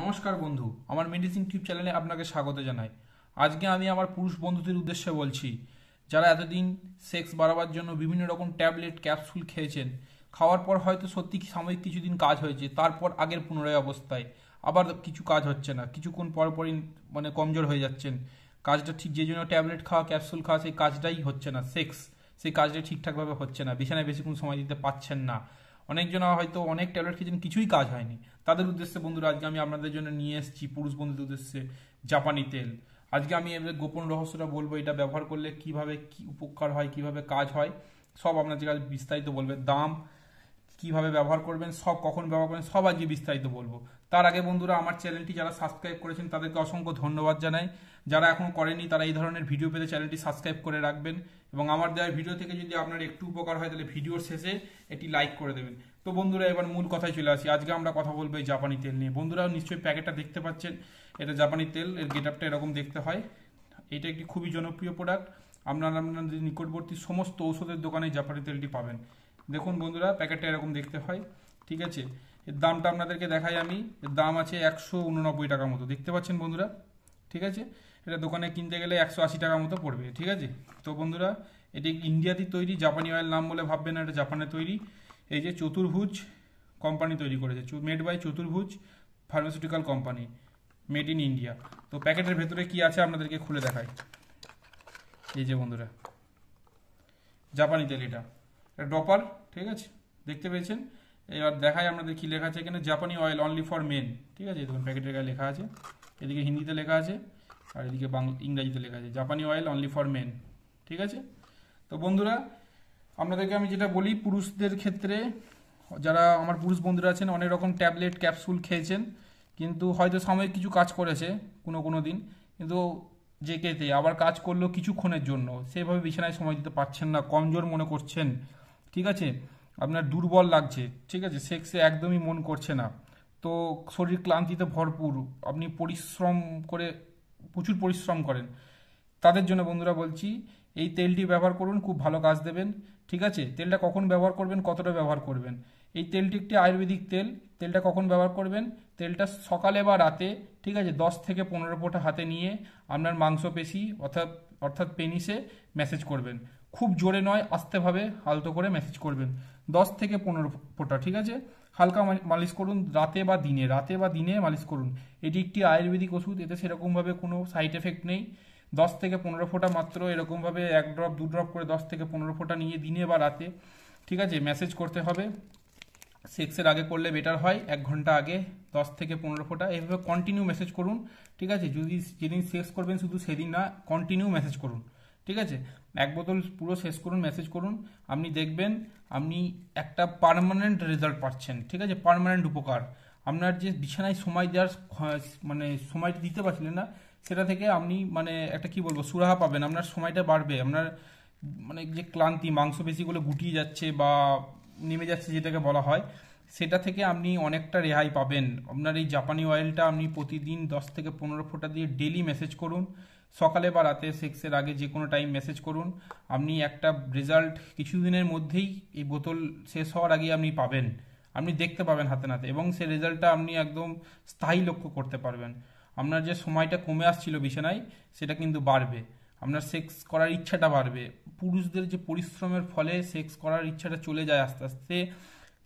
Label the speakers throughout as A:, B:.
A: নমস্কার বন্ধু আমার মেডিসিন টিউব চ্যানেলে আপনাকে স্বাগত জানাই আজকে আমি আমার পুরুষ বন্ধুদের উদ্দেশ্যে বলছি যারা এতদিন সেক্স বাড়াবার জন্য বিভিন্ন রকম ট্যাবলেট ক্যাপসুল খেয়েছেন খাওয়ার পর হয়তো সত্যি সাময়িক কিছুদিন কাজ হয়েছে তারপর আগের পুনরায় অবস্থায় আবার কিছু কাজ হচ্ছে না কিছুক্ষণ পরপরই মানে কমজোর হয়ে যাচ্ছেন কাজটা ঠিক যে জন্য ট্যাবলেট খাওয়া ক্যাপসুল খাওয়া সেই কাজটাই হচ্ছে না সেক্স সেই কাজটা ঠিকঠাকভাবে হচ্ছে না বিছানায় বেশিক্ষণ সময় দিতে পারছেন না অনেকজনা হয়তো অনেক ট্যাবলেট খেয়েছেন কিছুই কাজ হয়নি তাদের উদ্দেশ্যে বন্ধুরা আজকে আমি আপনাদের জন্য নিয়ে এসেছি পুরুষ বন্ধুদের উদ্দেশ্যে জাপানি তেল আজকে আমি এর গোপন রহস্যটা বলবো এটা ব্যবহার করলে কিভাবে কি উপকার হয় কিভাবে কাজ হয় সব আপনার কাছে বিস্তারিত বলবে দাম কিভাবে ব্যবহার করবেন সব কখন ব্যবহার করবেন সব আজকে বিস্তারিত বলবো তার আগে বন্ধুরা আমার চ্যানেলটি যারা সাবস্ক্রাইব করেছেন তাদেরকে অসংখ্য ধন্যবাদ জানাই যারা এখন করেনি তারা এই ধরনের ভিডিও পেতে চ্যানেলটি সাবস্ক্রাইব করে রাখবেন এবং আমার দেওয়া ভিডিও থেকে যদি আপনার একটু উপকার হয় তাহলে ভিডিওর শেষে এটি লাইক করে দেবেন তো বন্ধুরা এবার মূল কথায় চলে আসি আজকে আমরা কথা বলবো এই জাপানি তেল নিয়ে বন্ধুরা নিশ্চয়ই প্যাকেটটা দেখতে পাচ্ছেন এটা জাপানি তেল এর গেট আপটা এরকম দেখতে হয় এটা একটি খুবই জনপ্রিয় প্রোডাক্ট আপনারা আপনাদের নিকটবর্তী সমস্ত ঔষধের দোকানে জাপানি তেলটি পাবেন দেখুন বন্ধুরা প্যাকেটটা এরকম দেখতে হয় ঠিক আছে এর দামটা আপনাদেরকে দেখাই আমি এর দাম আছে একশো উননব্বই টাকা মতো দেখতে পাচ্ছেন বন্ধুরা ঠিক আছে এটা দোকানে কিনতে গেলে একশো আশি টাকা মতো পড়বে ঠিক আছে তো বন্ধুরা এটি ইন্ডিয়াতে তৈরি জাপানি অয়েল নাম বলে ভাববেন না এটা জাপানে তৈরি এই যে চতুর্ভুজ কোম্পানি তৈরি করেছে made by Chaturbhuj pharmaceutical company made in India তো প্যাকেটের ভেতরে কি আছে আপনাদেরকে খুলে দেখায় এই যে বন্ধুরা জাপানি তেল এটা একটা ডপার ঠিক আছে দেখতে পেয়েছেন এবার দেখায় আপনাদের কী লেখা আছে এখানে জাপানি অয়েল অনলি ফর মেন ঠিক আছে দেখুন প্যাকেটের গায়ে লেখা আছে এদিকে হিন্দিতে লেখা আছে আর এদিকে বাংলা ইংরাজিতে লেখা আছে জাপানি অয়েল অনলি ফর মেন ঠিক আছে তো বন্ধুরা আপনাদেরকে আমি যেটা বলি পুরুষদের ক্ষেত্রে যারা আমার পুরুষ বন্ধুরা আছেন অনেক রকম ট্যাবলেট ক্যাপসুল খেয়েছেন কিন্তু হয়তো সাময়িক কিছু কাজ করেছে কোনো কোনো দিন কিন্তু যে কেতে আবার কাজ করলো কিছুক্ষণের জন্য সেভাবে বিছানায় সময় দিতে পারছেন না কমজোর মনে করছেন ঠিক আছে আপনার দুর্বল লাগছে ঠিক আছে সেক্সে একদমই মন করছে না তো শরীর ক্লান্তিতে ভরপুর আপনি পরিশ্রম করে প্রচুর পরিশ্রম করেন তাদের জন্য বন্ধুরা বলছি এই তেলটি ব্যবহার করুন খুব ভালো কাজ দেবেন ঠিক আছে তেলটা কখন ব্যবহার করবেন কতটা ব্যবহার করবেন এই তেলটি একটি আয়ুর্বেদিক তেল তেলটা কখন ব্যবহার করবেন তেলটা সকালে বা রাতে ঠিক আছে দশ থেকে পনেরো ফোঁটা হাতে নিয়ে আপনার মাংসপেশি অর্থাৎ অর্থাৎ পেনিসে মেসেজ করবেন খুব জোরে নয় আস্তেভাবে আলতো করে মেসেজ করবেন দশ থেকে পনেরো ফোঁটা ঠিক আছে হালকা মালিশ করুন রাতে বা দিনে রাতে বা দিনে মালিশ করুন এটি একটি আয়ুর্বেদিক ওষুধ এতে সেরকমভাবে কোনো সাইড এফেক্ট নেই দশ থেকে পনেরো ফোঁটা মাত্র এরকমভাবে এক ড্রপ দু ড্রপ করে দশ থেকে পনেরো ফোঁটা নিয়ে দিনে বা রাতে ঠিক আছে মেসেজ করতে হবে সেক্সের আগে করলে বেটার হয় এক ঘন্টা আগে দশ থেকে পনেরো ফোঁটা এইভাবে কন্টিনিউ মেসেজ করুন ঠিক আছে যদি যেদিন সেক্স করবেন শুধু সেদিন না কন্টিনিউ মেসেজ করুন ঠিক আছে এক বোতল পুরো শেষ করুন মেসেজ করুন আপনি দেখবেন আপনি একটা পারমানেন্ট রেজাল্ট পাচ্ছেন ঠিক আছে পারমানেন্ট উপকার আপনার যে বিছানায় সময় দেওয়ার মানে সময়টা দিতে পারছিলেন না সেটা থেকে আপনি মানে একটা কি বলবো সুরাহা পাবেন আপনার সময়টা বাড়বে আপনার মানে যে ক্লান্তি মাংসপেশিগুলো গুটিয়ে যাচ্ছে বা নেমে যাচ্ছে যেটাকে বলা হয় সেটা থেকে আপনি অনেকটা রেহাই পাবেন আপনার এই জাপানি অয়েলটা আপনি প্রতিদিন দশ থেকে পনেরো ফোটা দিয়ে ডেলি মেসেজ করুন সকালে বা রাতে সেক্সের আগে যে কোনো টাইম মেসেজ করুন আপনি একটা রেজাল্ট কিছুদিনের মধ্যেই এই বোতল শেষ হওয়ার আগে আপনি পাবেন আপনি দেখতে পাবেন হাতে নাতে এবং সেই রেজাল্টটা আপনি একদম স্থায়ী লক্ষ্য করতে পারবেন আপনার যে সময়টা কমে আসছিল বিছানায় সেটা কিন্তু বাড়বে আপনার সেক্স করার ইচ্ছাটা বাড়বে পুরুষদের যে পরিশ্রমের ফলে সেক্স করার ইচ্ছাটা চলে যায় আস্তে আস্তে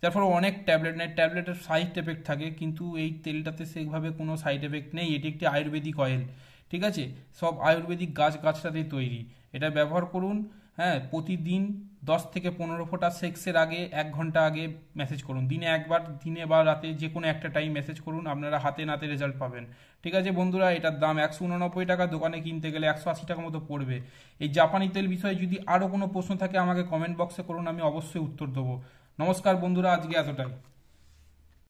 A: যার ফলে অনেক ট্যাবলেট নেয় ট্যাবলেটের সাইড এফেক্ট থাকে কিন্তু এই তেলটাতে সেভাবে কোনো সাইড এফেক্ট নেই এটি একটি আয়ুর্বেদিক অয়েল ঠিক আছে সব আয়ুর্বেদিক গাছ গাছটাতেই তৈরি এটা ব্যবহার করুন হ্যাঁ প্রতিদিন দশ থেকে পনেরো ফোঁটা সেক্সের আগে এক ঘন্টা আগে মেসেজ করুন দিনে একবার দিনে বা রাতে যে কোনো একটা টাইম মেসেজ করুন আপনারা হাতে নাতে রেজাল্ট পাবেন ঠিক আছে বন্ধুরা এটার দাম একশো উননব্বই টাকা দোকানে কিনতে গেলে একশো আশি টাকা মতো পড়বে এই জাপানি তেল বিষয়ে যদি আরও কোনো প্রশ্ন থাকে আমাকে কমেন্ট বক্সে করুন আমি অবশ্যই উত্তর দেবো নমস্কার বন্ধুরা আজকে এতটাই